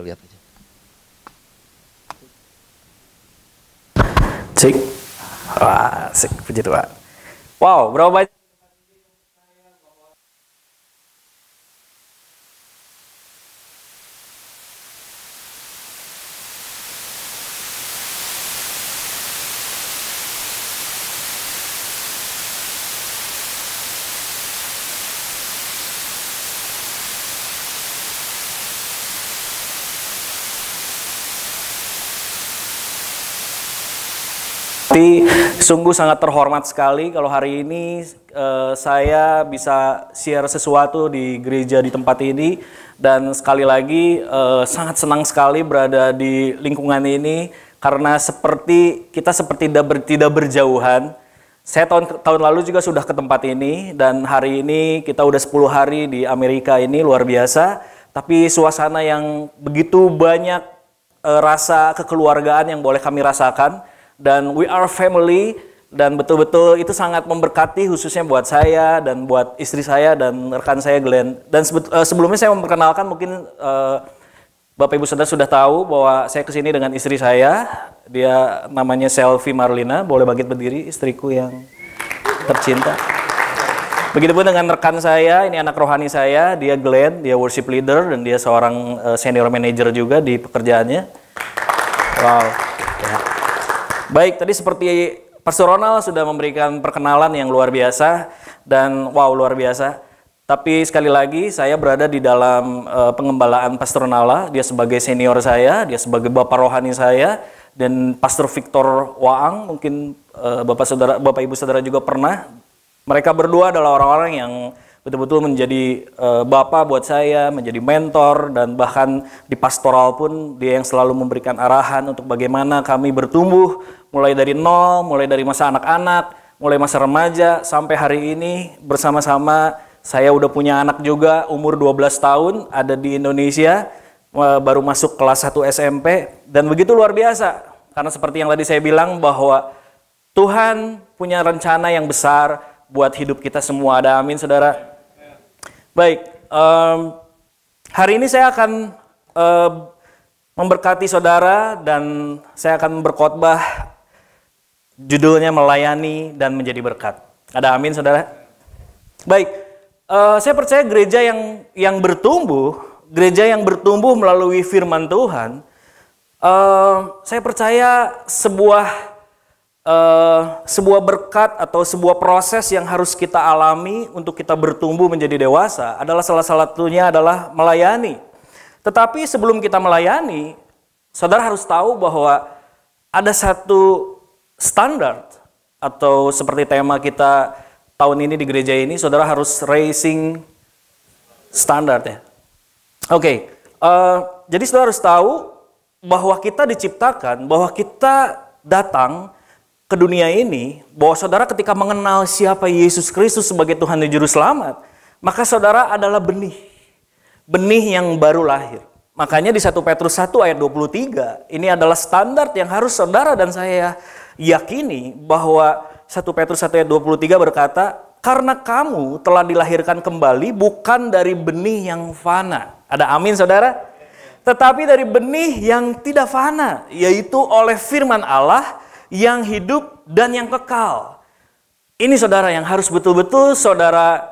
Kita lihat aja. Cik. Wah, asik puji Tuhan. Wow, berapa banyak Sungguh sangat terhormat sekali kalau hari ini uh, saya bisa share sesuatu di gereja di tempat ini dan sekali lagi uh, sangat senang sekali berada di lingkungan ini karena seperti kita seperti tidak, ber, tidak berjauhan. Saya tahun tahun lalu juga sudah ke tempat ini dan hari ini kita udah 10 hari di Amerika ini luar biasa tapi suasana yang begitu banyak uh, rasa kekeluargaan yang boleh kami rasakan dan we are family dan betul-betul itu sangat memberkati khususnya buat saya dan buat istri saya dan rekan saya Glenn. Dan eh, sebelumnya saya memperkenalkan mungkin uh, Bapak Ibu Saudara sudah tahu bahwa saya kesini dengan istri saya. Dia namanya Selfie Marlina. Boleh bangkit berdiri istriku yang tercinta. Begitupun dengan rekan saya, ini anak rohani saya, dia Glenn, dia worship leader dan dia seorang eh, senior manager juga di pekerjaannya. Wow. Ya. Baik, tadi seperti Pastor Personal sudah memberikan perkenalan yang luar biasa dan wow luar biasa. Tapi sekali lagi saya berada di dalam uh, pengembalaan Pastor Nala, dia sebagai senior saya, dia sebagai bapak rohani saya dan Pastor Victor Waang mungkin uh, Bapak Saudara Bapak Ibu Saudara juga pernah mereka berdua adalah orang-orang yang betul-betul menjadi uh, bapak buat saya, menjadi mentor dan bahkan di pastoral pun dia yang selalu memberikan arahan untuk bagaimana kami bertumbuh mulai dari nol, mulai dari masa anak-anak, mulai masa remaja sampai hari ini bersama-sama saya udah punya anak juga umur 12 tahun ada di Indonesia eh, baru masuk kelas 1 SMP dan begitu luar biasa karena seperti yang tadi saya bilang bahwa Tuhan punya rencana yang besar buat hidup kita semua ada amin saudara Baik, um, hari ini saya akan um, memberkati saudara dan saya akan berkhotbah judulnya melayani dan menjadi berkat. Ada amin saudara? Baik, uh, saya percaya gereja yang yang bertumbuh, gereja yang bertumbuh melalui firman Tuhan, uh, saya percaya sebuah uh, sebuah berkat atau sebuah proses yang harus kita alami untuk kita bertumbuh menjadi dewasa adalah salah satunya adalah melayani. Tetapi sebelum kita melayani, saudara harus tahu bahwa ada satu standar atau seperti tema kita tahun ini di gereja ini, saudara harus raising standar ya. Oke, okay. uh, eh, jadi saudara harus tahu bahwa kita diciptakan, bahwa kita datang ke dunia ini, bahwa saudara ketika mengenal siapa Yesus Kristus sebagai Tuhan dan Juru Selamat, maka saudara adalah benih. Benih yang baru lahir. Makanya di 1 Petrus 1 ayat 23, ini adalah standar yang harus saudara dan saya yakini bahwa 1 Petrus 1 ayat 23 berkata, karena kamu telah dilahirkan kembali bukan dari benih yang fana. Ada amin saudara? Tetapi dari benih yang tidak fana, yaitu oleh firman Allah yang hidup dan yang kekal. Ini saudara yang harus betul-betul saudara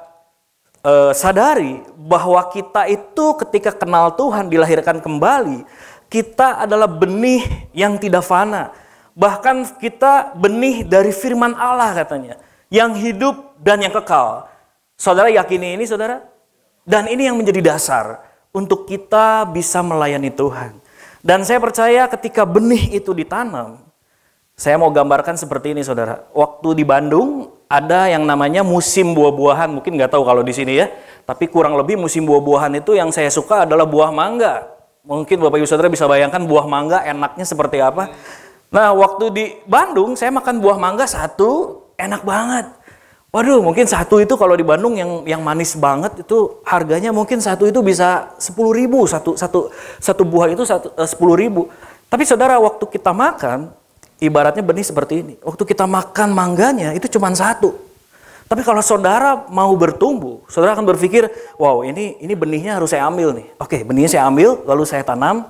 eh, sadari bahwa kita itu ketika kenal Tuhan dilahirkan kembali, kita adalah benih yang tidak fana. Bahkan kita benih dari firman Allah katanya, yang hidup dan yang kekal. Saudara yakini ini saudara? Dan ini yang menjadi dasar untuk kita bisa melayani Tuhan. Dan saya percaya ketika benih itu ditanam, saya mau gambarkan seperti ini saudara. Waktu di Bandung ada yang namanya musim buah-buahan. Mungkin nggak tahu kalau di sini ya. Tapi kurang lebih musim buah-buahan itu yang saya suka adalah buah mangga. Mungkin Bapak Ibu Saudara bisa bayangkan buah mangga enaknya seperti apa. Nah waktu di Bandung saya makan buah mangga satu enak banget. Waduh mungkin satu itu kalau di Bandung yang yang manis banget itu harganya mungkin satu itu bisa sepuluh ribu. Satu, satu, satu buah itu eh, sepuluh ribu. Tapi saudara waktu kita makan Ibaratnya benih seperti ini. Waktu kita makan mangganya itu cuma satu. Tapi kalau saudara mau bertumbuh, saudara akan berpikir, wow ini ini benihnya harus saya ambil nih. Oke, benihnya saya ambil, lalu saya tanam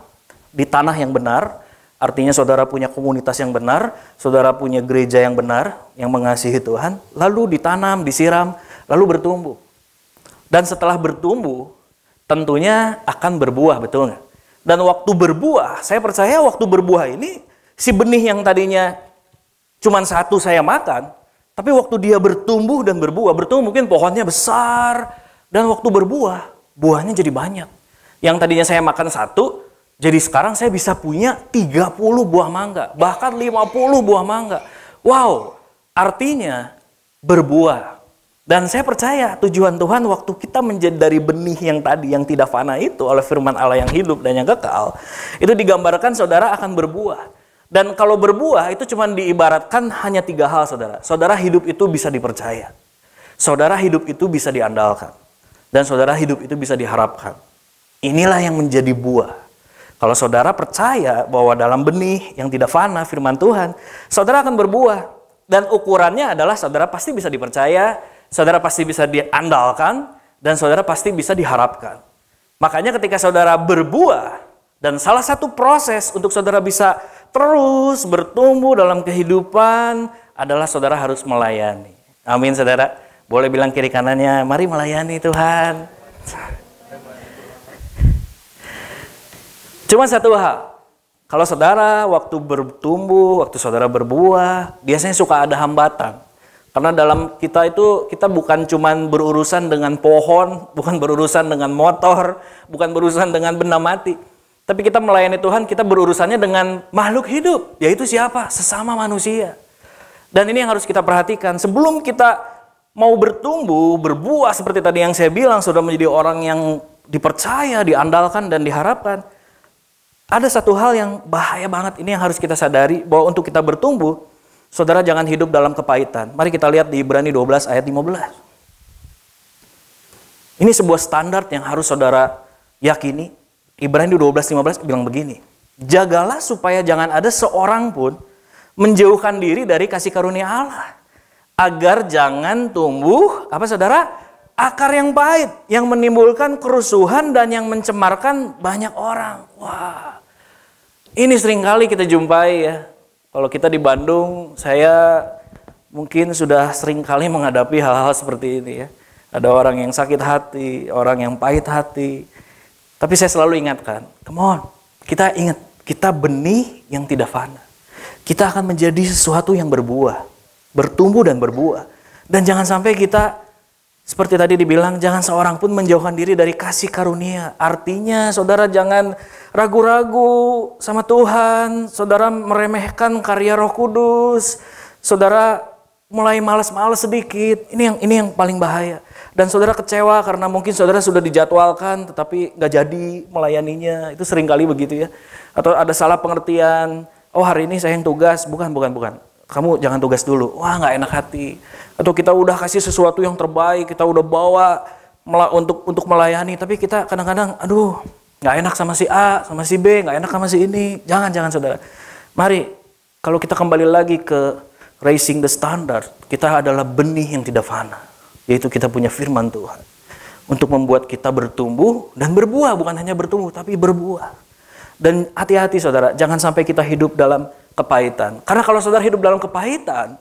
di tanah yang benar. Artinya saudara punya komunitas yang benar, saudara punya gereja yang benar, yang mengasihi Tuhan. Lalu ditanam, disiram, lalu bertumbuh. Dan setelah bertumbuh, tentunya akan berbuah, betul nggak? Dan waktu berbuah, saya percaya waktu berbuah ini si benih yang tadinya cuma satu saya makan, tapi waktu dia bertumbuh dan berbuah, bertumbuh mungkin pohonnya besar, dan waktu berbuah, buahnya jadi banyak. Yang tadinya saya makan satu, jadi sekarang saya bisa punya 30 buah mangga, bahkan 50 buah mangga. Wow, artinya berbuah. Dan saya percaya tujuan Tuhan waktu kita menjadi dari benih yang tadi, yang tidak fana itu oleh firman Allah yang hidup dan yang kekal, itu digambarkan saudara akan berbuah. Dan kalau berbuah itu cuma diibaratkan hanya tiga hal saudara. Saudara hidup itu bisa dipercaya. Saudara hidup itu bisa diandalkan. Dan saudara hidup itu bisa diharapkan. Inilah yang menjadi buah. Kalau saudara percaya bahwa dalam benih yang tidak fana firman Tuhan, saudara akan berbuah. Dan ukurannya adalah saudara pasti bisa dipercaya, saudara pasti bisa diandalkan, dan saudara pasti bisa diharapkan. Makanya ketika saudara berbuah, dan salah satu proses untuk saudara bisa terus bertumbuh dalam kehidupan adalah saudara harus melayani. Amin saudara. Boleh bilang kiri kanannya, mari melayani Tuhan. Cuma satu hal, kalau saudara waktu bertumbuh, waktu saudara berbuah, biasanya suka ada hambatan. Karena dalam kita itu kita bukan cuma berurusan dengan pohon, bukan berurusan dengan motor, bukan berurusan dengan benda mati. Tapi kita melayani Tuhan, kita berurusannya dengan makhluk hidup, yaitu siapa? Sesama manusia. Dan ini yang harus kita perhatikan. Sebelum kita mau bertumbuh, berbuah seperti tadi yang saya bilang, sudah menjadi orang yang dipercaya, diandalkan, dan diharapkan. Ada satu hal yang bahaya banget, ini yang harus kita sadari, bahwa untuk kita bertumbuh, saudara jangan hidup dalam kepahitan. Mari kita lihat di Ibrani 12 ayat 15. Ini sebuah standar yang harus saudara yakini Ibrani 12:15 bilang begini, "Jagalah supaya jangan ada seorang pun menjauhkan diri dari kasih karunia Allah, agar jangan tumbuh apa Saudara? akar yang pahit yang menimbulkan kerusuhan dan yang mencemarkan banyak orang." Wah. Ini seringkali kita jumpai ya. Kalau kita di Bandung, saya mungkin sudah seringkali menghadapi hal-hal seperti ini ya. Ada orang yang sakit hati, orang yang pahit hati, tapi saya selalu ingatkan, come on, kita ingat, kita benih yang tidak fana. Kita akan menjadi sesuatu yang berbuah, bertumbuh dan berbuah. Dan jangan sampai kita seperti tadi dibilang, jangan seorang pun menjauhkan diri dari kasih karunia. Artinya, saudara jangan ragu-ragu sama Tuhan. Saudara meremehkan karya Roh Kudus. Saudara mulai males-males sedikit. Ini yang ini yang paling bahaya. Dan saudara kecewa karena mungkin saudara sudah dijadwalkan tetapi nggak jadi melayaninya. Itu sering kali begitu ya. Atau ada salah pengertian. Oh hari ini saya yang tugas. Bukan, bukan, bukan. Kamu jangan tugas dulu. Wah nggak enak hati. Atau kita udah kasih sesuatu yang terbaik. Kita udah bawa untuk untuk melayani. Tapi kita kadang-kadang, aduh nggak enak sama si A, sama si B, nggak enak sama si ini. Jangan, jangan saudara. Mari, kalau kita kembali lagi ke raising the standard, kita adalah benih yang tidak fana yaitu kita punya firman Tuhan untuk membuat kita bertumbuh dan berbuah bukan hanya bertumbuh tapi berbuah dan hati-hati saudara jangan sampai kita hidup dalam kepahitan karena kalau saudara hidup dalam kepahitan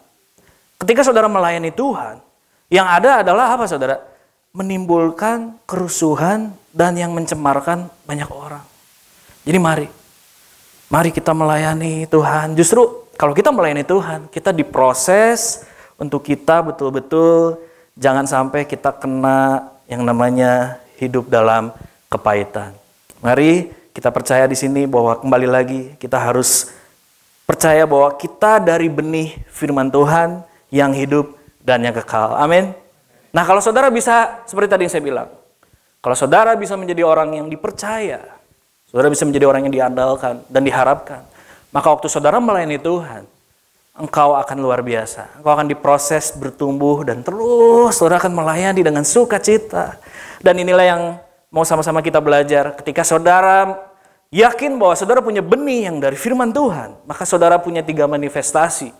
ketika saudara melayani Tuhan yang ada adalah apa saudara menimbulkan kerusuhan dan yang mencemarkan banyak orang jadi mari mari kita melayani Tuhan justru kalau kita melayani Tuhan kita diproses untuk kita betul-betul jangan sampai kita kena yang namanya hidup dalam kepahitan. Mari kita percaya di sini bahwa kembali lagi kita harus percaya bahwa kita dari benih firman Tuhan yang hidup dan yang kekal. Amin. Nah, kalau saudara bisa seperti tadi yang saya bilang, kalau saudara bisa menjadi orang yang dipercaya, saudara bisa menjadi orang yang diandalkan dan diharapkan, maka waktu saudara melayani Tuhan, engkau akan luar biasa. Engkau akan diproses bertumbuh dan terus saudara akan melayani dengan sukacita. Dan inilah yang mau sama-sama kita belajar. Ketika saudara yakin bahwa saudara punya benih yang dari firman Tuhan, maka saudara punya tiga manifestasi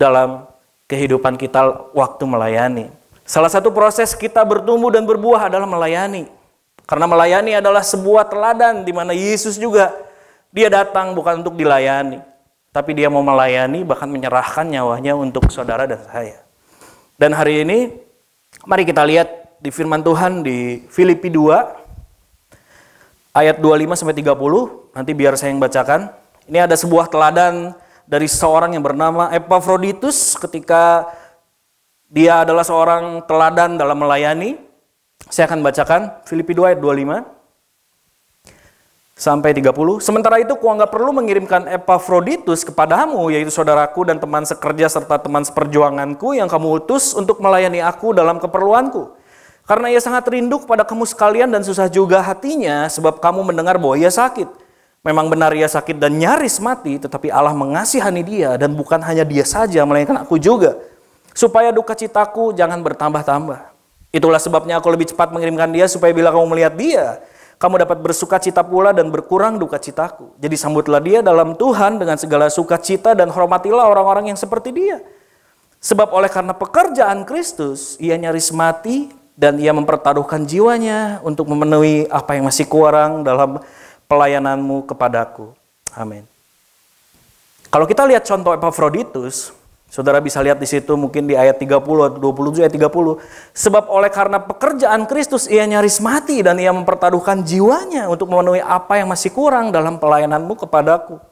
dalam kehidupan kita waktu melayani. Salah satu proses kita bertumbuh dan berbuah adalah melayani. Karena melayani adalah sebuah teladan di mana Yesus juga dia datang bukan untuk dilayani, tapi dia mau melayani bahkan menyerahkan nyawanya untuk saudara dan saya. Dan hari ini mari kita lihat di firman Tuhan di Filipi 2 ayat 25 sampai 30. Nanti biar saya yang bacakan. Ini ada sebuah teladan dari seorang yang bernama Epafroditus ketika dia adalah seorang teladan dalam melayani. Saya akan bacakan Filipi 2 ayat 25 sampai 30. Sementara itu ku anggap perlu mengirimkan Epafroditus kepadamu, yaitu saudaraku dan teman sekerja serta teman seperjuanganku yang kamu utus untuk melayani aku dalam keperluanku. Karena ia sangat rindu kepada kamu sekalian dan susah juga hatinya sebab kamu mendengar bahwa ia sakit. Memang benar ia sakit dan nyaris mati, tetapi Allah mengasihani dia dan bukan hanya dia saja, melainkan aku juga. Supaya duka citaku jangan bertambah-tambah. Itulah sebabnya aku lebih cepat mengirimkan dia supaya bila kamu melihat dia, kamu dapat bersuka cita pula dan berkurang duka citaku. Jadi sambutlah dia dalam Tuhan dengan segala sukacita dan hormatilah orang-orang yang seperti dia. Sebab oleh karena pekerjaan Kristus, ia nyaris mati dan ia mempertaruhkan jiwanya untuk memenuhi apa yang masih kurang dalam pelayananmu kepadaku. Amin. Kalau kita lihat contoh Epafroditus, Saudara bisa lihat di situ mungkin di ayat 30 atau 27 ayat 30. Sebab oleh karena pekerjaan Kristus ia nyaris mati dan ia mempertaruhkan jiwanya untuk memenuhi apa yang masih kurang dalam pelayananmu kepadaku.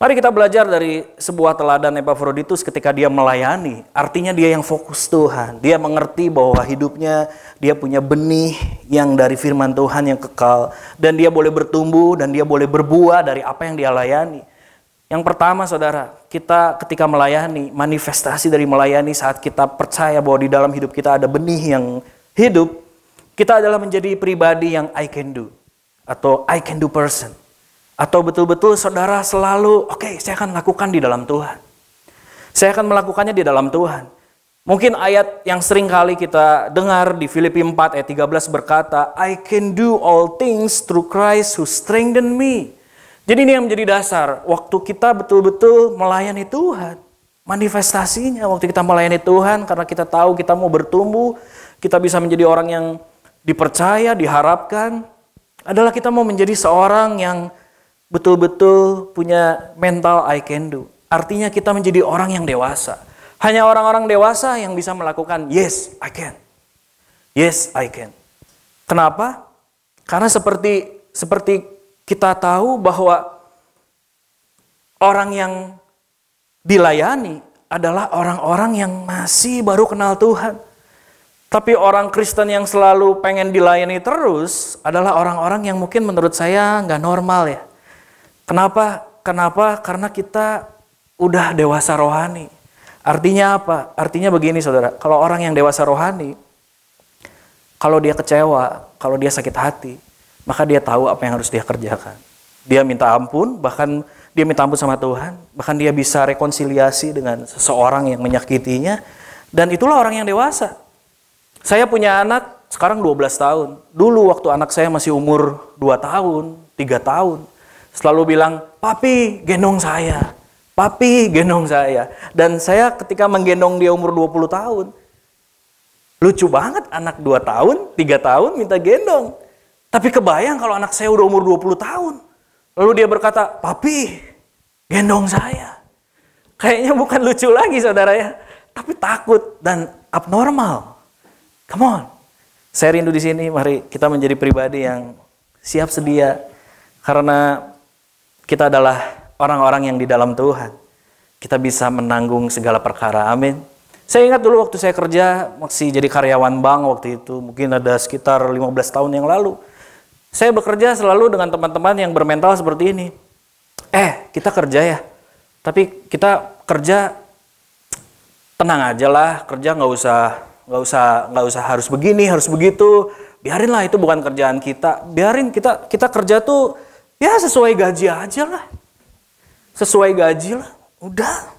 Mari kita belajar dari sebuah teladan Epafroditus ketika dia melayani. Artinya dia yang fokus Tuhan. Dia mengerti bahwa hidupnya dia punya benih yang dari firman Tuhan yang kekal. Dan dia boleh bertumbuh dan dia boleh berbuah dari apa yang dia layani. Yang pertama saudara, kita ketika melayani, manifestasi dari melayani saat kita percaya bahwa di dalam hidup kita ada benih yang hidup, kita adalah menjadi pribadi yang I can do atau I can do person. Atau betul-betul saudara selalu, oke okay, saya akan lakukan di dalam Tuhan. Saya akan melakukannya di dalam Tuhan. Mungkin ayat yang sering kali kita dengar di Filipi 4 ayat 13 berkata, I can do all things through Christ who strengthened me. Jadi ini yang menjadi dasar waktu kita betul-betul melayani Tuhan. Manifestasinya waktu kita melayani Tuhan karena kita tahu kita mau bertumbuh, kita bisa menjadi orang yang dipercaya, diharapkan adalah kita mau menjadi seorang yang betul-betul punya mental I can do. Artinya kita menjadi orang yang dewasa. Hanya orang-orang dewasa yang bisa melakukan yes, I can. Yes, I can. Kenapa? Karena seperti seperti kita tahu bahwa orang yang dilayani adalah orang-orang yang masih baru kenal Tuhan. Tapi orang Kristen yang selalu pengen dilayani terus adalah orang-orang yang mungkin menurut saya nggak normal ya. Kenapa? Kenapa? Karena kita udah dewasa rohani. Artinya apa? Artinya begini saudara, kalau orang yang dewasa rohani, kalau dia kecewa, kalau dia sakit hati, maka dia tahu apa yang harus dia kerjakan. Dia minta ampun, bahkan dia minta ampun sama Tuhan, bahkan dia bisa rekonsiliasi dengan seseorang yang menyakitinya, dan itulah orang yang dewasa. Saya punya anak sekarang 12 tahun. Dulu waktu anak saya masih umur 2 tahun, 3 tahun, selalu bilang, "Papi, gendong saya." Papi, gendong saya. Dan saya ketika menggendong dia umur 20 tahun, lucu banget anak 2 tahun, 3 tahun minta gendong. Tapi kebayang kalau anak saya udah umur 20 tahun. Lalu dia berkata, Papi, gendong saya. Kayaknya bukan lucu lagi saudara ya. Tapi takut dan abnormal. Come on. Saya rindu di sini, mari kita menjadi pribadi yang siap sedia. Karena kita adalah orang-orang yang di dalam Tuhan. Kita bisa menanggung segala perkara. Amin. Saya ingat dulu waktu saya kerja, masih jadi karyawan bank waktu itu, mungkin ada sekitar 15 tahun yang lalu. Saya bekerja selalu dengan teman-teman yang bermental seperti ini. Eh, kita kerja ya. Tapi kita kerja tenang aja lah, kerja nggak usah nggak usah nggak usah harus begini, harus begitu. Biarinlah itu bukan kerjaan kita. Biarin kita kita kerja tuh ya sesuai gaji aja lah. Sesuai gaji lah. Udah.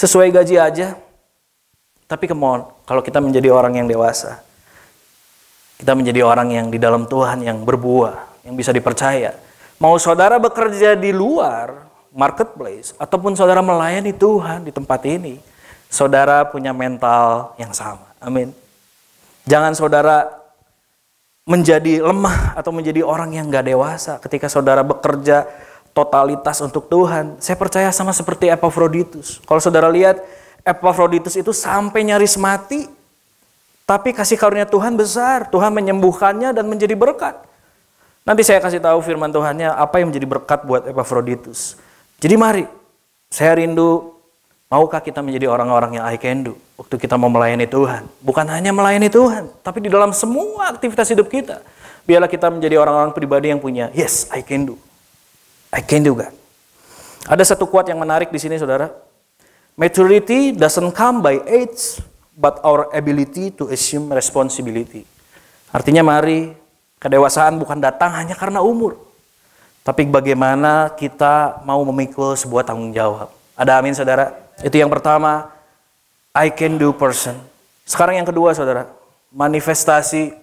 Sesuai gaji aja. Tapi kemohon kalau kita menjadi orang yang dewasa, kita menjadi orang yang di dalam Tuhan yang berbuah, yang bisa dipercaya. Mau saudara bekerja di luar marketplace ataupun saudara melayani Tuhan di tempat ini, saudara punya mental yang sama. Amin. Jangan saudara menjadi lemah atau menjadi orang yang gak dewasa ketika saudara bekerja totalitas untuk Tuhan. Saya percaya sama seperti Epafroditus. Kalau saudara lihat Epafroditus itu sampai nyaris mati tapi kasih karunia Tuhan besar. Tuhan menyembuhkannya dan menjadi berkat. Nanti saya kasih tahu firman Tuhannya apa yang menjadi berkat buat Epafroditus. Jadi mari, saya rindu maukah kita menjadi orang-orang yang I can do waktu kita mau melayani Tuhan. Bukan hanya melayani Tuhan, tapi di dalam semua aktivitas hidup kita. Biarlah kita menjadi orang-orang pribadi yang punya, yes, I can do. I can do God. Ada satu kuat yang menarik di sini, saudara. Maturity doesn't come by age, but our ability to assume responsibility. Artinya mari kedewasaan bukan datang hanya karena umur, tapi bagaimana kita mau memikul sebuah tanggung jawab. Ada amin saudara? Itu yang pertama, I can do person. Sekarang yang kedua saudara, manifestasi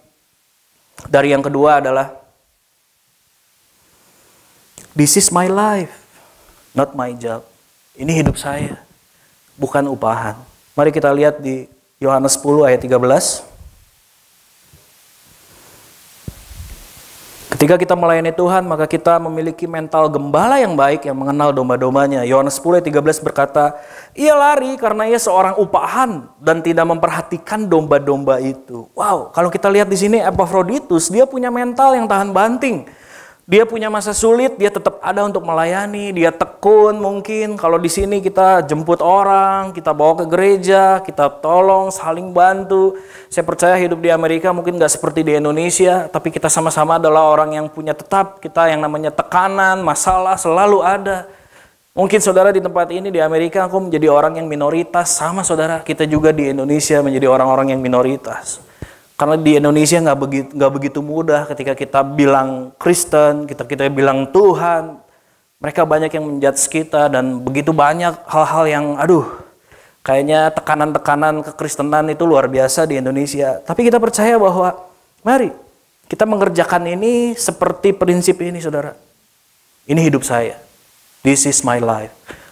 dari yang kedua adalah This is my life, not my job. Ini hidup saya, bukan upahan. Mari kita lihat di Yohanes 10 ayat 13. Ketika kita melayani Tuhan, maka kita memiliki mental gembala yang baik yang mengenal domba-dombanya. Yohanes 10 ayat 13 berkata, Ia lari karena ia seorang upahan dan tidak memperhatikan domba-domba itu. Wow, kalau kita lihat di sini Epafroditus, dia punya mental yang tahan banting. Dia punya masa sulit, dia tetap ada untuk melayani, dia tekun mungkin. Kalau di sini kita jemput orang, kita bawa ke gereja, kita tolong, saling bantu. Saya percaya hidup di Amerika mungkin nggak seperti di Indonesia, tapi kita sama-sama adalah orang yang punya tetap, kita yang namanya tekanan, masalah selalu ada. Mungkin saudara di tempat ini di Amerika aku menjadi orang yang minoritas sama saudara kita juga di Indonesia menjadi orang-orang yang minoritas karena di Indonesia nggak begitu nggak begitu mudah ketika kita bilang Kristen kita kita bilang Tuhan mereka banyak yang menjudge kita dan begitu banyak hal-hal yang aduh kayaknya tekanan-tekanan kekristenan itu luar biasa di Indonesia tapi kita percaya bahwa mari kita mengerjakan ini seperti prinsip ini saudara ini hidup saya this is my life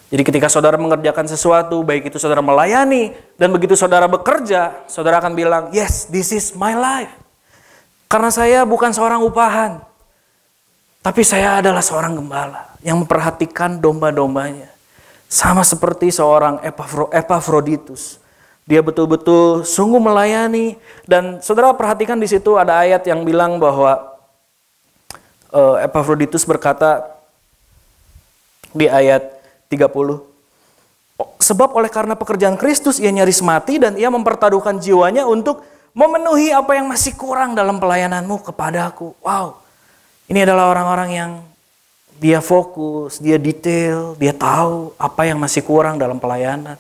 jadi ketika saudara mengerjakan sesuatu, baik itu saudara melayani, dan begitu saudara bekerja, saudara akan bilang, yes, this is my life. Karena saya bukan seorang upahan, tapi saya adalah seorang gembala yang memperhatikan domba-dombanya. Sama seperti seorang Epafro, Epafroditus. Dia betul-betul sungguh melayani. Dan saudara perhatikan di situ ada ayat yang bilang bahwa uh, Epafroditus berkata di ayat 30. Sebab oleh karena pekerjaan Kristus ia nyaris mati dan ia mempertaruhkan jiwanya untuk memenuhi apa yang masih kurang dalam pelayananmu kepadaku. Wow, ini adalah orang-orang yang dia fokus, dia detail, dia tahu apa yang masih kurang dalam pelayanan.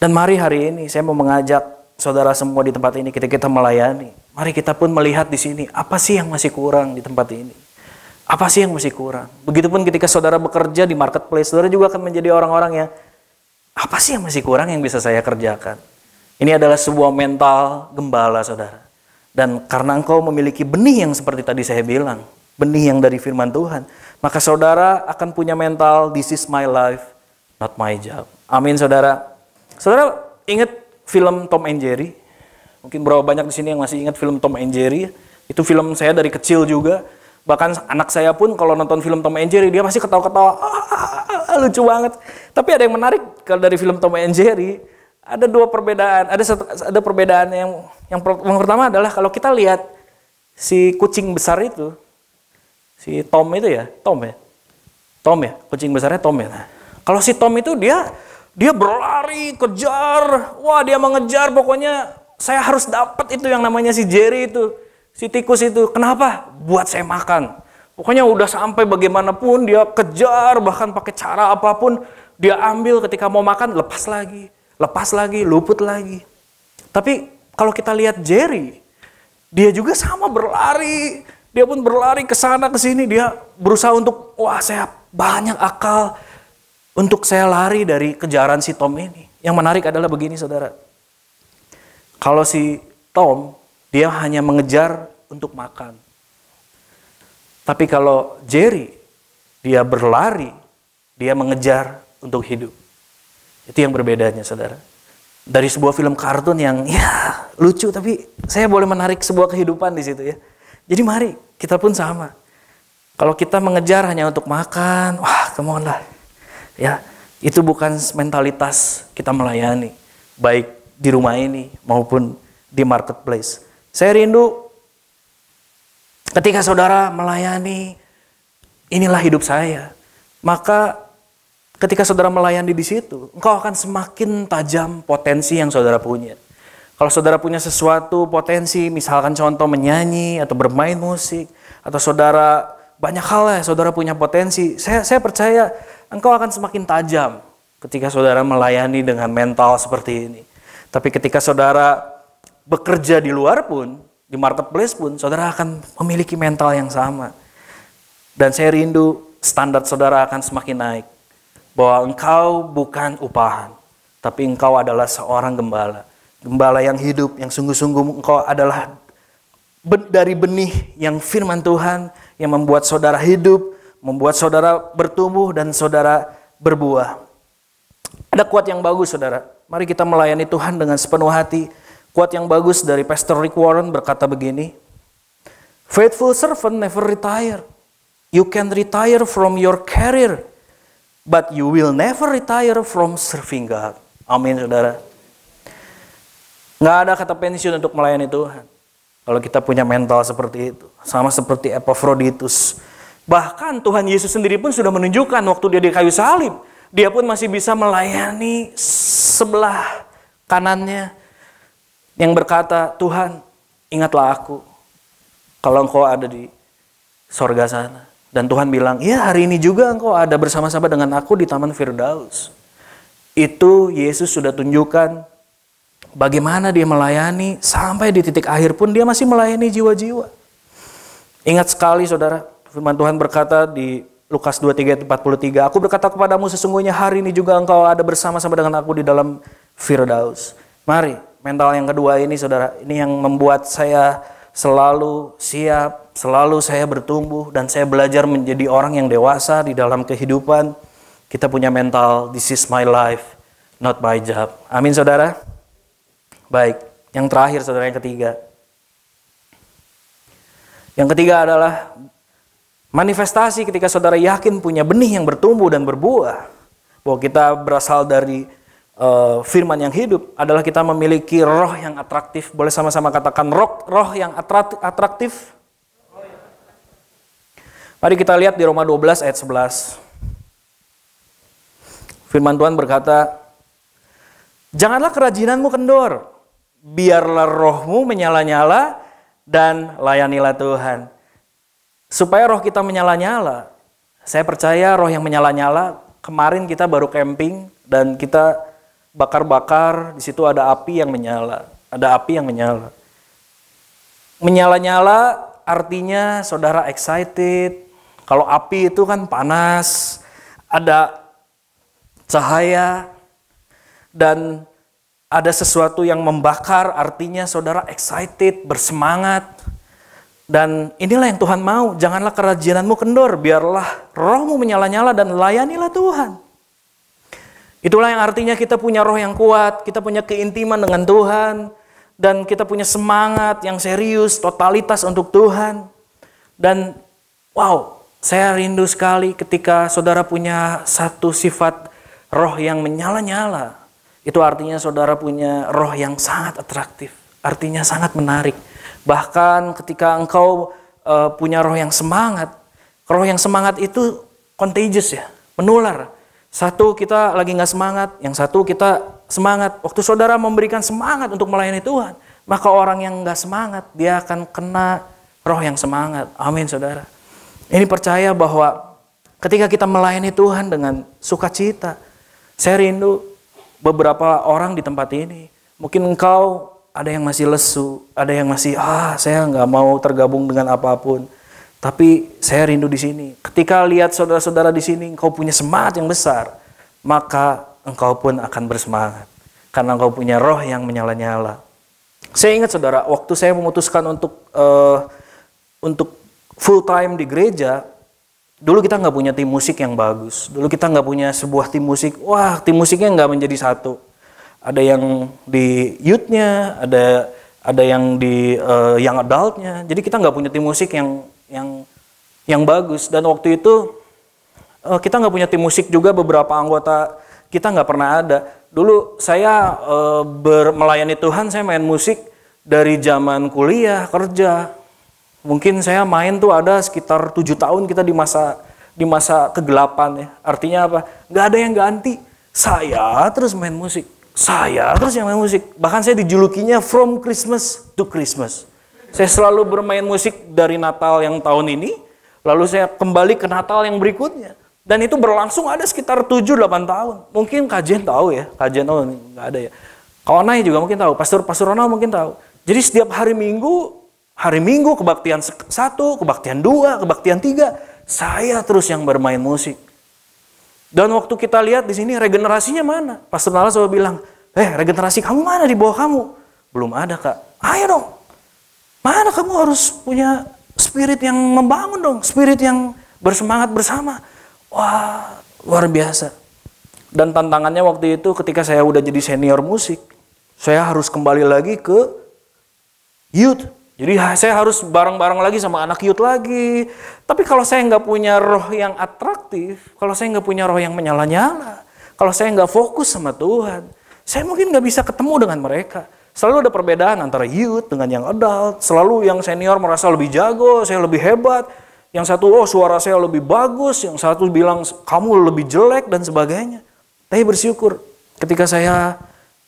Dan mari hari ini saya mau mengajak saudara semua di tempat ini kita kita melayani. Mari kita pun melihat di sini apa sih yang masih kurang di tempat ini. Apa sih yang masih kurang? Begitupun ketika saudara bekerja di marketplace, saudara juga akan menjadi orang-orang yang apa sih yang masih kurang yang bisa saya kerjakan? Ini adalah sebuah mental gembala saudara. Dan karena engkau memiliki benih yang seperti tadi saya bilang, benih yang dari firman Tuhan, maka saudara akan punya mental this is my life, not my job. Amin saudara. Saudara ingat film Tom and Jerry? Mungkin berapa banyak di sini yang masih ingat film Tom and Jerry? Itu film saya dari kecil juga. Bahkan anak saya pun kalau nonton film Tom and Jerry, dia masih ketawa-ketawa. Ah, lucu banget. Tapi ada yang menarik kalau dari film Tom and Jerry, ada dua perbedaan. Ada satu, ada perbedaan yang yang, yang pertama adalah kalau kita lihat si kucing besar itu, si Tom itu ya, Tom ya. Tom ya, kucing besarnya Tom ya. Nah, kalau si Tom itu dia dia berlari, kejar. Wah, dia mengejar pokoknya saya harus dapat itu yang namanya si Jerry itu. Si tikus itu, kenapa? Buat saya makan. Pokoknya udah sampai bagaimanapun dia kejar bahkan pakai cara apapun dia ambil ketika mau makan lepas lagi, lepas lagi, luput lagi. Tapi kalau kita lihat Jerry, dia juga sama berlari. Dia pun berlari ke sana ke sini, dia berusaha untuk wah saya banyak akal untuk saya lari dari kejaran si Tom ini. Yang menarik adalah begini saudara. Kalau si Tom dia hanya mengejar untuk makan. Tapi kalau Jerry, dia berlari, dia mengejar untuk hidup. Itu yang berbedanya, saudara. Dari sebuah film kartun yang ya lucu, tapi saya boleh menarik sebuah kehidupan di situ ya. Jadi mari, kita pun sama. Kalau kita mengejar hanya untuk makan, wah come on lah. Ya, itu bukan mentalitas kita melayani. Baik di rumah ini maupun di marketplace. Saya rindu ketika saudara melayani, inilah hidup saya. Maka ketika saudara melayani di situ, engkau akan semakin tajam potensi yang saudara punya. Kalau saudara punya sesuatu potensi, misalkan contoh menyanyi atau bermain musik, atau saudara banyak hal ya saudara punya potensi, saya, saya percaya engkau akan semakin tajam ketika saudara melayani dengan mental seperti ini. Tapi ketika saudara bekerja di luar pun, di marketplace pun, saudara akan memiliki mental yang sama. Dan saya rindu standar saudara akan semakin naik. Bahwa engkau bukan upahan, tapi engkau adalah seorang gembala. Gembala yang hidup, yang sungguh-sungguh engkau adalah dari benih yang firman Tuhan yang membuat saudara hidup, membuat saudara bertumbuh dan saudara berbuah. Ada kuat yang bagus saudara. Mari kita melayani Tuhan dengan sepenuh hati, Kuat yang bagus dari Pastor Rick Warren berkata begini, Faithful servant never retire. You can retire from your career, but you will never retire from serving God. Amin, saudara. Nggak ada kata pensiun untuk melayani Tuhan. Kalau kita punya mental seperti itu. Sama seperti Epaphroditus. Bahkan Tuhan Yesus sendiri pun sudah menunjukkan waktu dia di kayu salib. Dia pun masih bisa melayani sebelah kanannya yang berkata, Tuhan, ingatlah aku kalau engkau ada di sorga sana. Dan Tuhan bilang, ya hari ini juga engkau ada bersama-sama dengan aku di Taman Firdaus. Itu Yesus sudah tunjukkan bagaimana dia melayani sampai di titik akhir pun dia masih melayani jiwa-jiwa. Ingat sekali saudara, firman Tuhan berkata di Lukas 23 43, aku berkata kepadamu sesungguhnya hari ini juga engkau ada bersama-sama dengan aku di dalam Firdaus. Mari mental yang kedua ini saudara, ini yang membuat saya selalu siap, selalu saya bertumbuh dan saya belajar menjadi orang yang dewasa di dalam kehidupan. Kita punya mental this is my life, not my job. Amin saudara. Baik, yang terakhir saudara yang ketiga. Yang ketiga adalah manifestasi ketika saudara yakin punya benih yang bertumbuh dan berbuah. Bahwa kita berasal dari uh, firman yang hidup adalah kita memiliki roh yang atraktif. Boleh sama-sama katakan roh, roh yang atraktif. Mari kita lihat di Roma 12 ayat 11. Firman Tuhan berkata, Janganlah kerajinanmu kendor, biarlah rohmu menyala-nyala dan layanilah Tuhan. Supaya roh kita menyala-nyala. Saya percaya roh yang menyala-nyala, kemarin kita baru camping dan kita bakar-bakar, di situ ada api yang menyala, ada api yang menyala. Menyala-nyala artinya saudara excited. Kalau api itu kan panas, ada cahaya dan ada sesuatu yang membakar artinya saudara excited, bersemangat. Dan inilah yang Tuhan mau, janganlah kerajinanmu kendor, biarlah rohmu menyala-nyala dan layanilah Tuhan. Itulah yang artinya kita punya roh yang kuat, kita punya keintiman dengan Tuhan, dan kita punya semangat yang serius, totalitas untuk Tuhan. Dan wow, saya rindu sekali ketika saudara punya satu sifat roh yang menyala-nyala. Itu artinya saudara punya roh yang sangat atraktif, artinya sangat menarik. Bahkan ketika engkau uh, punya roh yang semangat, roh yang semangat itu contagious ya, menular. Satu kita lagi nggak semangat, yang satu kita semangat. Waktu saudara memberikan semangat untuk melayani Tuhan, maka orang yang nggak semangat dia akan kena roh yang semangat. Amin, saudara. Ini percaya bahwa ketika kita melayani Tuhan dengan sukacita, saya rindu beberapa orang di tempat ini. Mungkin engkau ada yang masih lesu, ada yang masih ah saya nggak mau tergabung dengan apapun. Tapi saya rindu di sini. Ketika lihat saudara-saudara di sini, engkau punya semangat yang besar, maka engkau pun akan bersemangat. Karena engkau punya roh yang menyala-nyala. Saya ingat saudara, waktu saya memutuskan untuk uh, untuk full time di gereja, dulu kita nggak punya tim musik yang bagus. Dulu kita nggak punya sebuah tim musik. Wah, tim musiknya nggak menjadi satu. Ada yang di youthnya, ada ada yang di uh, yang adultnya. Jadi kita nggak punya tim musik yang yang yang bagus dan waktu itu uh, kita nggak punya tim musik juga beberapa anggota kita nggak pernah ada dulu saya uh, melayani Tuhan saya main musik dari zaman kuliah kerja mungkin saya main tuh ada sekitar tujuh tahun kita di masa di masa kegelapan ya artinya apa nggak ada yang ganti saya terus main musik saya terus yang main musik bahkan saya dijulukinya from Christmas to Christmas saya selalu bermain musik dari Natal yang tahun ini, lalu saya kembali ke Natal yang berikutnya. Dan itu berlangsung ada sekitar 7-8 tahun. Mungkin kajian tahu ya, kajian oh nggak ada ya. Kawanai juga mungkin tahu, Pastor Pastor Ronald mungkin tahu. Jadi setiap hari Minggu, hari Minggu kebaktian satu, kebaktian dua, kebaktian tiga, saya terus yang bermain musik. Dan waktu kita lihat di sini regenerasinya mana? Pastor Nala selalu bilang, eh regenerasi kamu mana di bawah kamu? Belum ada kak. Ayo dong, Mana kamu harus punya spirit yang membangun dong, spirit yang bersemangat bersama. Wah, luar biasa. Dan tantangannya waktu itu ketika saya udah jadi senior musik, saya harus kembali lagi ke youth. Jadi saya harus bareng-bareng lagi sama anak youth lagi. Tapi kalau saya nggak punya roh yang atraktif, kalau saya nggak punya roh yang menyala-nyala, kalau saya nggak fokus sama Tuhan, saya mungkin nggak bisa ketemu dengan mereka. Selalu ada perbedaan antara youth dengan yang adult. Selalu yang senior merasa lebih jago, saya lebih hebat. Yang satu, oh suara saya lebih bagus. Yang satu bilang, kamu lebih jelek dan sebagainya. Tapi bersyukur ketika saya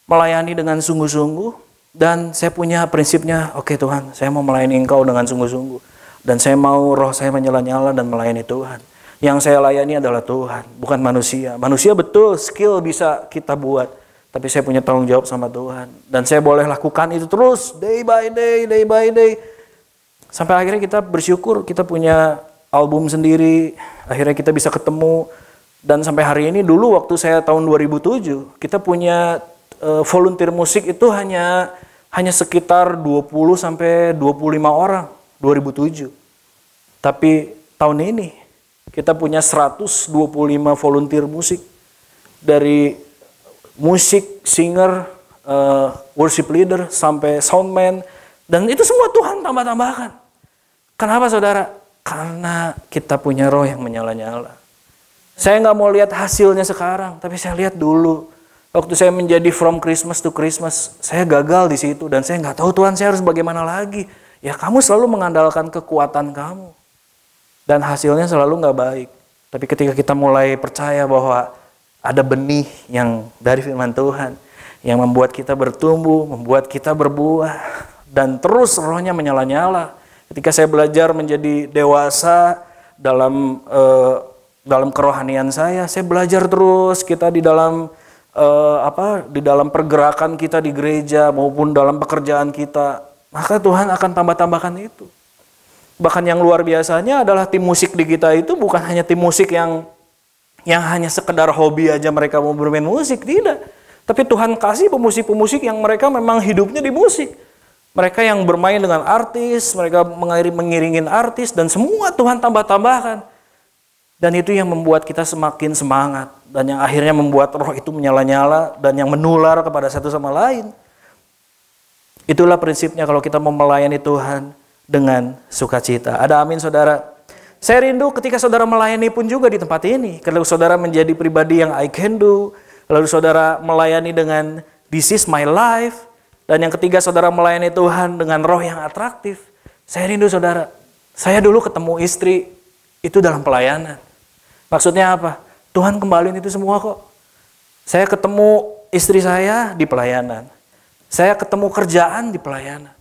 melayani dengan sungguh-sungguh. Dan saya punya prinsipnya, oke okay, Tuhan, saya mau melayani engkau dengan sungguh-sungguh. Dan saya mau roh saya menyala-nyala dan melayani Tuhan. Yang saya layani adalah Tuhan, bukan manusia. Manusia betul skill bisa kita buat tapi saya punya tanggung jawab sama Tuhan dan saya boleh lakukan itu terus day by day day by day sampai akhirnya kita bersyukur kita punya album sendiri akhirnya kita bisa ketemu dan sampai hari ini dulu waktu saya tahun 2007 kita punya uh, volunteer musik itu hanya hanya sekitar 20 sampai 25 orang 2007 tapi tahun ini kita punya 125 volunteer musik dari musik, singer, uh, worship leader, sampai soundman. Dan itu semua Tuhan tambah-tambahkan. Kenapa saudara? Karena kita punya roh yang menyala-nyala. Saya nggak mau lihat hasilnya sekarang, tapi saya lihat dulu. Waktu saya menjadi from Christmas to Christmas, saya gagal di situ dan saya nggak tahu Tuhan saya harus bagaimana lagi. Ya kamu selalu mengandalkan kekuatan kamu. Dan hasilnya selalu nggak baik. Tapi ketika kita mulai percaya bahwa ada benih yang dari firman Tuhan yang membuat kita bertumbuh, membuat kita berbuah dan terus rohnya menyala-nyala. Ketika saya belajar menjadi dewasa dalam eh, dalam kerohanian saya, saya belajar terus kita di dalam eh, apa di dalam pergerakan kita di gereja maupun dalam pekerjaan kita, maka Tuhan akan tambah-tambahkan itu. Bahkan yang luar biasanya adalah tim musik di kita itu bukan hanya tim musik yang yang hanya sekedar hobi aja mereka mau bermain musik, tidak. Tapi Tuhan kasih pemusik-pemusik yang mereka memang hidupnya di musik. Mereka yang bermain dengan artis, mereka mengiringin artis, dan semua Tuhan tambah-tambahkan. Dan itu yang membuat kita semakin semangat. Dan yang akhirnya membuat roh itu menyala-nyala dan yang menular kepada satu sama lain. Itulah prinsipnya kalau kita mau melayani Tuhan dengan sukacita. Ada amin saudara. Saya rindu ketika saudara melayani pun juga di tempat ini. Kalau saudara menjadi pribadi yang I can do, lalu saudara melayani dengan this is my life, dan yang ketiga saudara melayani Tuhan dengan roh yang atraktif. Saya rindu saudara. Saya dulu ketemu istri itu dalam pelayanan. Maksudnya apa? Tuhan kembaliin itu semua kok. Saya ketemu istri saya di pelayanan. Saya ketemu kerjaan di pelayanan.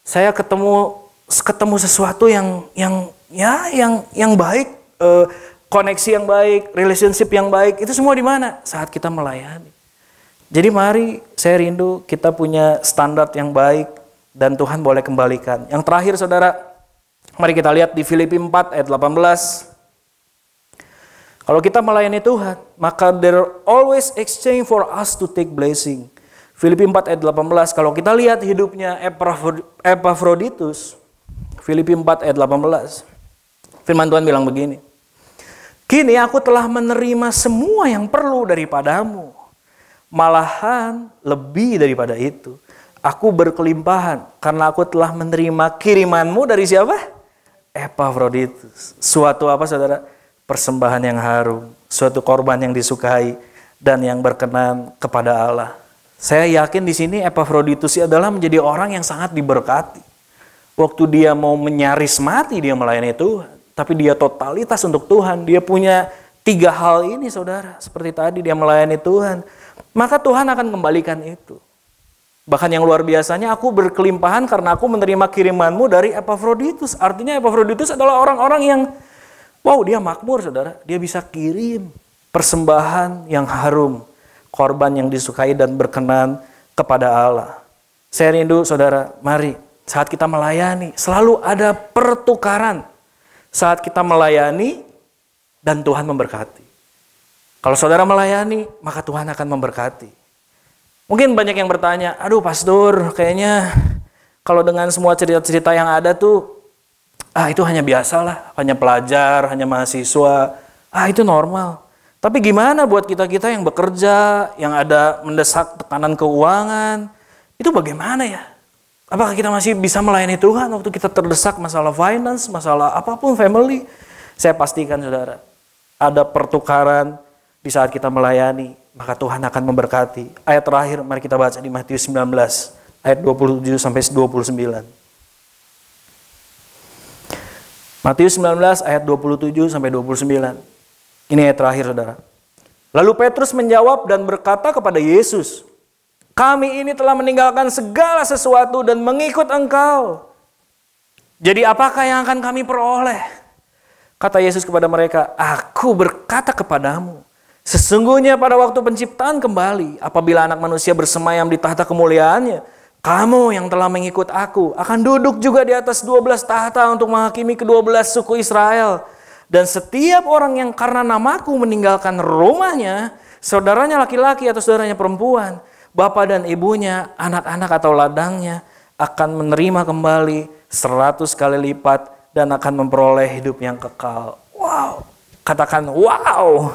Saya ketemu ketemu sesuatu yang yang ya yang yang baik uh, koneksi yang baik relationship yang baik itu semua di mana saat kita melayani jadi mari saya rindu kita punya standar yang baik dan Tuhan boleh kembalikan yang terakhir saudara mari kita lihat di Filipi 4 ayat 18 kalau kita melayani Tuhan, maka there always exchange for us to take blessing. Filipi 4 ayat 18, kalau kita lihat hidupnya Epaphroditus, Filipi 4 ayat 18. Firman Tuhan bilang begini. Kini aku telah menerima semua yang perlu daripadamu. Malahan lebih daripada itu. Aku berkelimpahan karena aku telah menerima kirimanmu dari siapa? Epafroditus. Suatu apa saudara? Persembahan yang harum. Suatu korban yang disukai dan yang berkenan kepada Allah. Saya yakin di sini Epafroditus adalah menjadi orang yang sangat diberkati. Waktu dia mau menyaris mati, dia melayani Tuhan tapi dia totalitas untuk Tuhan. Dia punya tiga hal ini saudara. Seperti tadi dia melayani Tuhan. Maka Tuhan akan kembalikan itu. Bahkan yang luar biasanya aku berkelimpahan karena aku menerima kirimanmu dari Epafroditus. Artinya Epafroditus adalah orang-orang yang wow dia makmur saudara. Dia bisa kirim persembahan yang harum. Korban yang disukai dan berkenan kepada Allah. Saya rindu saudara, mari saat kita melayani selalu ada pertukaran saat kita melayani dan Tuhan memberkati. Kalau saudara melayani, maka Tuhan akan memberkati. Mungkin banyak yang bertanya, aduh pastor, kayaknya kalau dengan semua cerita-cerita yang ada tuh, ah itu hanya biasa lah, hanya pelajar, hanya mahasiswa, ah itu normal. Tapi gimana buat kita-kita yang bekerja, yang ada mendesak tekanan keuangan, itu bagaimana ya? Apakah kita masih bisa melayani Tuhan waktu kita terdesak masalah finance, masalah apapun family? Saya pastikan saudara, ada pertukaran di saat kita melayani, maka Tuhan akan memberkati. Ayat terakhir mari kita baca di Matius 19 ayat 27 sampai 29. Matius 19 ayat 27 sampai 29. Ini ayat terakhir Saudara. Lalu Petrus menjawab dan berkata kepada Yesus, kami ini telah meninggalkan segala sesuatu dan mengikut engkau. Jadi apakah yang akan kami peroleh? Kata Yesus kepada mereka, aku berkata kepadamu, sesungguhnya pada waktu penciptaan kembali, apabila anak manusia bersemayam di tahta kemuliaannya, kamu yang telah mengikut aku akan duduk juga di atas 12 tahta untuk menghakimi ke belas suku Israel. Dan setiap orang yang karena namaku meninggalkan rumahnya, saudaranya laki-laki atau saudaranya perempuan, bapak dan ibunya, anak-anak atau ladangnya akan menerima kembali seratus kali lipat dan akan memperoleh hidup yang kekal. Wow, katakan wow.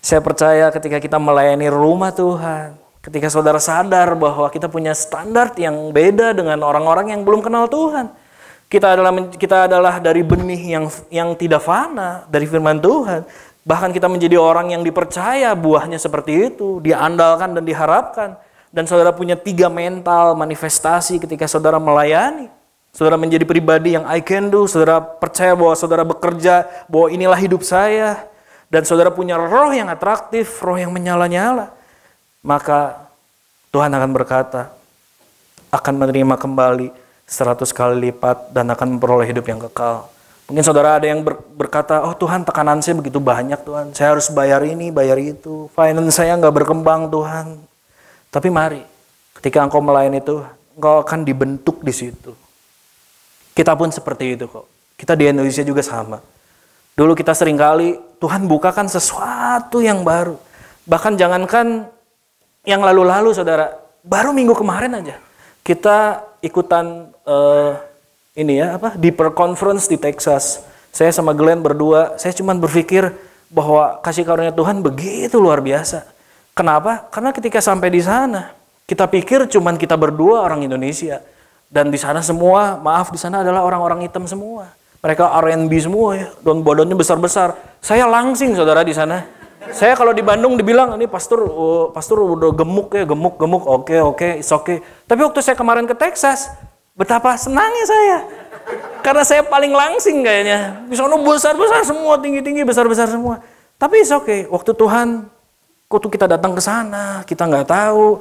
Saya percaya ketika kita melayani rumah Tuhan, ketika saudara sadar bahwa kita punya standar yang beda dengan orang-orang yang belum kenal Tuhan. Kita adalah kita adalah dari benih yang yang tidak fana dari firman Tuhan, Bahkan kita menjadi orang yang dipercaya buahnya seperti itu, diandalkan dan diharapkan. Dan saudara punya tiga mental manifestasi ketika saudara melayani. Saudara menjadi pribadi yang I can do, saudara percaya bahwa saudara bekerja, bahwa inilah hidup saya. Dan saudara punya roh yang atraktif, roh yang menyala-nyala. Maka Tuhan akan berkata, akan menerima kembali seratus kali lipat dan akan memperoleh hidup yang kekal. Mungkin saudara ada yang ber, berkata, oh Tuhan tekanan saya begitu banyak Tuhan. Saya harus bayar ini, bayar itu. Finance saya nggak berkembang Tuhan. Tapi mari, ketika engkau melayani itu, engkau akan dibentuk di situ. Kita pun seperti itu kok. Kita di Indonesia juga sama. Dulu kita seringkali, Tuhan bukakan sesuatu yang baru. Bahkan jangankan yang lalu-lalu saudara, baru minggu kemarin aja. Kita ikutan... Uh, ini ya apa di per conference di Texas. Saya sama Glenn berdua, saya cuma berpikir bahwa kasih karunia Tuhan begitu luar biasa. Kenapa? Karena ketika sampai di sana, kita pikir cuma kita berdua orang Indonesia dan di sana semua, maaf di sana adalah orang-orang hitam semua. Mereka R&B semua ya, don bodonnya besar-besar. Saya langsing saudara di sana. Saya kalau di Bandung dibilang ini pastor uh, pastor udah gemuk ya, gemuk gemuk. Oke, okay, oke, okay, oke. Okay. Tapi waktu saya kemarin ke Texas, Betapa senangnya saya. Karena saya paling langsing kayaknya. bisa sana besar-besar semua, tinggi-tinggi, besar-besar semua. Tapi oke, okay. waktu Tuhan, tuh kita datang ke sana, kita nggak tahu.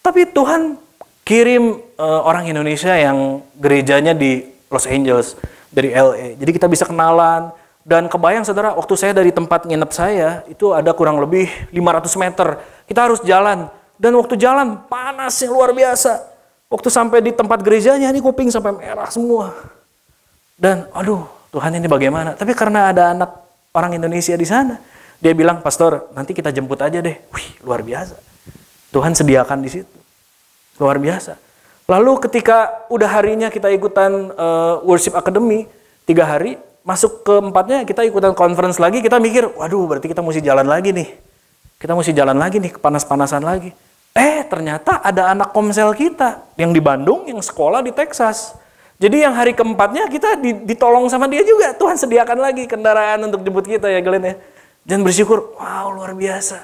Tapi Tuhan kirim uh, orang Indonesia yang gerejanya di Los Angeles dari LA. Jadi kita bisa kenalan dan kebayang saudara waktu saya dari tempat nginep saya itu ada kurang lebih 500 meter. Kita harus jalan dan waktu jalan panasnya luar biasa. Waktu sampai di tempat gerejanya, ini kuping sampai merah semua. Dan aduh, Tuhan ini bagaimana? Tapi karena ada anak orang Indonesia di sana, dia bilang, Pastor, nanti kita jemput aja deh. Wih, luar biasa. Tuhan sediakan di situ. Luar biasa. Lalu ketika udah harinya kita ikutan uh, worship academy tiga hari, masuk ke empatnya kita ikutan conference lagi, kita mikir, waduh berarti kita mesti jalan lagi nih. Kita mesti jalan lagi nih, kepanas-panasan lagi. Eh, ternyata ada anak komsel kita yang di Bandung, yang sekolah di Texas. Jadi yang hari keempatnya kita ditolong sama dia juga. Tuhan sediakan lagi kendaraan untuk jemput kita ya Glenn ya. Dan bersyukur, wow luar biasa.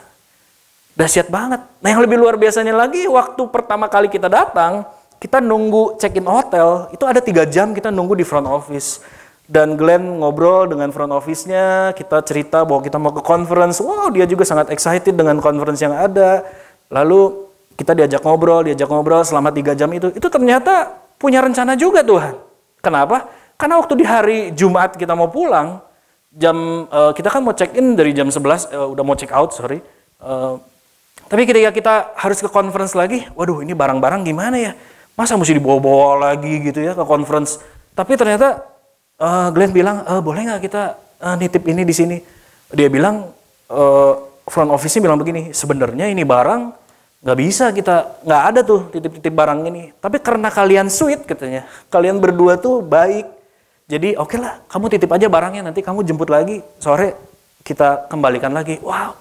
Dahsyat banget. Nah yang lebih luar biasanya lagi, waktu pertama kali kita datang, kita nunggu check-in hotel, itu ada tiga jam kita nunggu di front office. Dan Glenn ngobrol dengan front office-nya, kita cerita bahwa kita mau ke conference. Wow, dia juga sangat excited dengan conference yang ada Lalu kita diajak ngobrol, diajak ngobrol selama tiga jam itu, itu ternyata punya rencana juga Tuhan. Kenapa? Karena waktu di hari Jumat kita mau pulang, jam uh, kita kan mau check in dari jam 11 uh, eh, udah mau check out sorry uh, tapi ketika kita harus ke conference lagi waduh ini barang-barang gimana ya masa mesti dibawa-bawa lagi gitu ya ke conference tapi ternyata uh, Glenn bilang e, boleh nggak kita uh, nitip ini di sini dia bilang uh, front office-nya bilang begini sebenarnya ini barang nggak bisa kita nggak ada tuh titip-titip barang ini tapi karena kalian sweet katanya kalian berdua tuh baik jadi oke okay lah kamu titip aja barangnya nanti kamu jemput lagi sore kita kembalikan lagi wow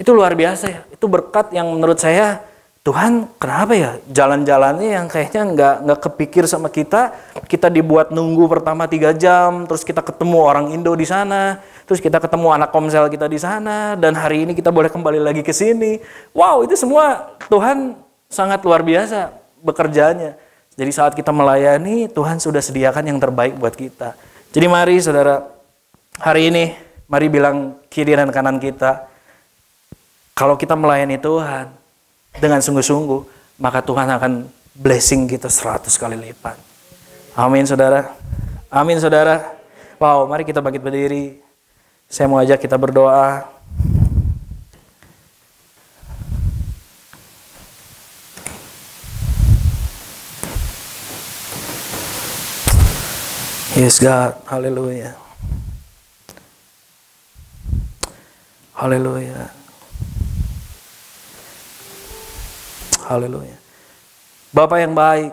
itu luar biasa ya itu berkat yang menurut saya Tuhan kenapa ya jalan-jalannya yang kayaknya nggak nggak kepikir sama kita kita dibuat nunggu pertama tiga jam terus kita ketemu orang Indo di sana terus kita ketemu anak komsel kita di sana dan hari ini kita boleh kembali lagi ke sini wow itu semua Tuhan sangat luar biasa bekerjanya jadi saat kita melayani Tuhan sudah sediakan yang terbaik buat kita jadi mari saudara hari ini mari bilang kiri dan kanan kita kalau kita melayani Tuhan dengan sungguh-sungguh, maka Tuhan akan blessing kita seratus kali lipat. Amin saudara. Amin saudara. Wow, mari kita bangkit berdiri. Saya mau ajak kita berdoa. Yes God, Hallelujah, Hallelujah. Haleluya. Bapak yang baik,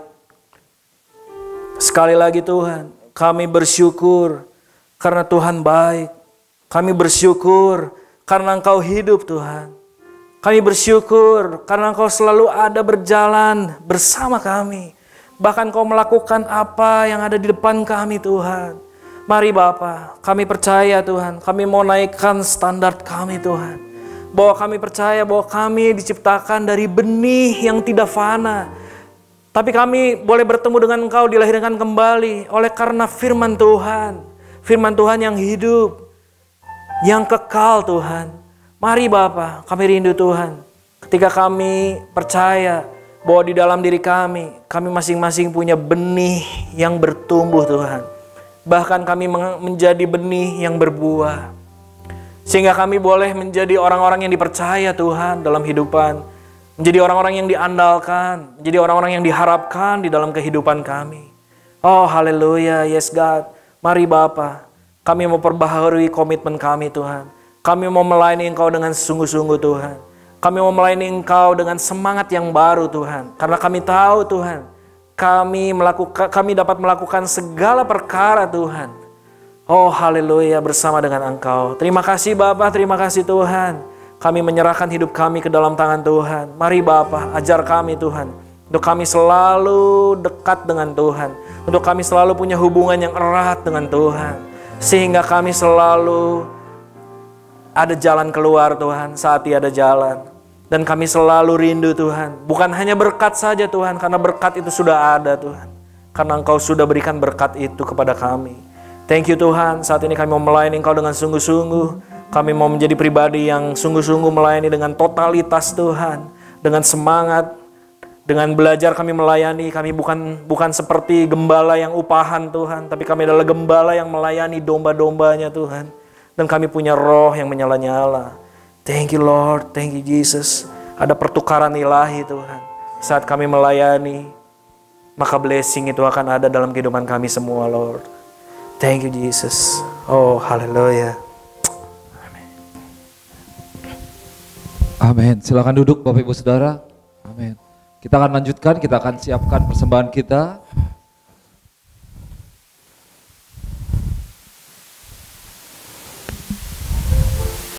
sekali lagi Tuhan, kami bersyukur karena Tuhan baik. Kami bersyukur karena Engkau hidup Tuhan. Kami bersyukur karena Engkau selalu ada berjalan bersama kami. Bahkan Engkau melakukan apa yang ada di depan kami Tuhan. Mari Bapak, kami percaya Tuhan, kami mau naikkan standar kami Tuhan bahwa kami percaya bahwa kami diciptakan dari benih yang tidak fana. Tapi kami boleh bertemu dengan Engkau, dilahirkan kembali oleh karena firman Tuhan. Firman Tuhan yang hidup, yang kekal Tuhan. Mari Bapa, kami rindu Tuhan. Ketika kami percaya bahwa di dalam diri kami, kami masing-masing punya benih yang bertumbuh Tuhan. Bahkan kami menjadi benih yang berbuah. Sehingga kami boleh menjadi orang-orang yang dipercaya Tuhan dalam kehidupan. Menjadi orang-orang yang diandalkan. Menjadi orang-orang yang diharapkan di dalam kehidupan kami. Oh haleluya, yes God. Mari Bapa, kami mau perbaharui komitmen kami Tuhan. Kami mau melayani Engkau dengan sungguh-sungguh Tuhan. Kami mau melayani Engkau dengan semangat yang baru Tuhan. Karena kami tahu Tuhan, kami melakukan kami dapat melakukan segala perkara Tuhan Oh haleluya bersama dengan Engkau. Terima kasih Bapak, terima kasih Tuhan. Kami menyerahkan hidup kami ke dalam tangan Tuhan. Mari Bapak ajar kami Tuhan. Untuk kami selalu dekat dengan Tuhan. Untuk kami selalu punya hubungan yang erat dengan Tuhan. Sehingga kami selalu ada jalan keluar Tuhan saat tiada jalan. Dan kami selalu rindu Tuhan. Bukan hanya berkat saja Tuhan, karena berkat itu sudah ada Tuhan. Karena Engkau sudah berikan berkat itu kepada kami. Thank you Tuhan, saat ini kami mau melayani Engkau dengan sungguh-sungguh. Kami mau menjadi pribadi yang sungguh-sungguh melayani dengan totalitas Tuhan, dengan semangat, dengan belajar kami melayani. Kami bukan bukan seperti gembala yang upahan Tuhan, tapi kami adalah gembala yang melayani domba-dombanya Tuhan. Dan kami punya roh yang menyala-nyala. Thank you Lord, thank you Jesus. Ada pertukaran ilahi Tuhan. Saat kami melayani, maka blessing itu akan ada dalam kehidupan kami semua Lord. Thank you, Jesus. Oh, haleluya. Amin. Amin. Silakan duduk Bapak Ibu Saudara. Amin. Kita akan lanjutkan, kita akan siapkan persembahan kita.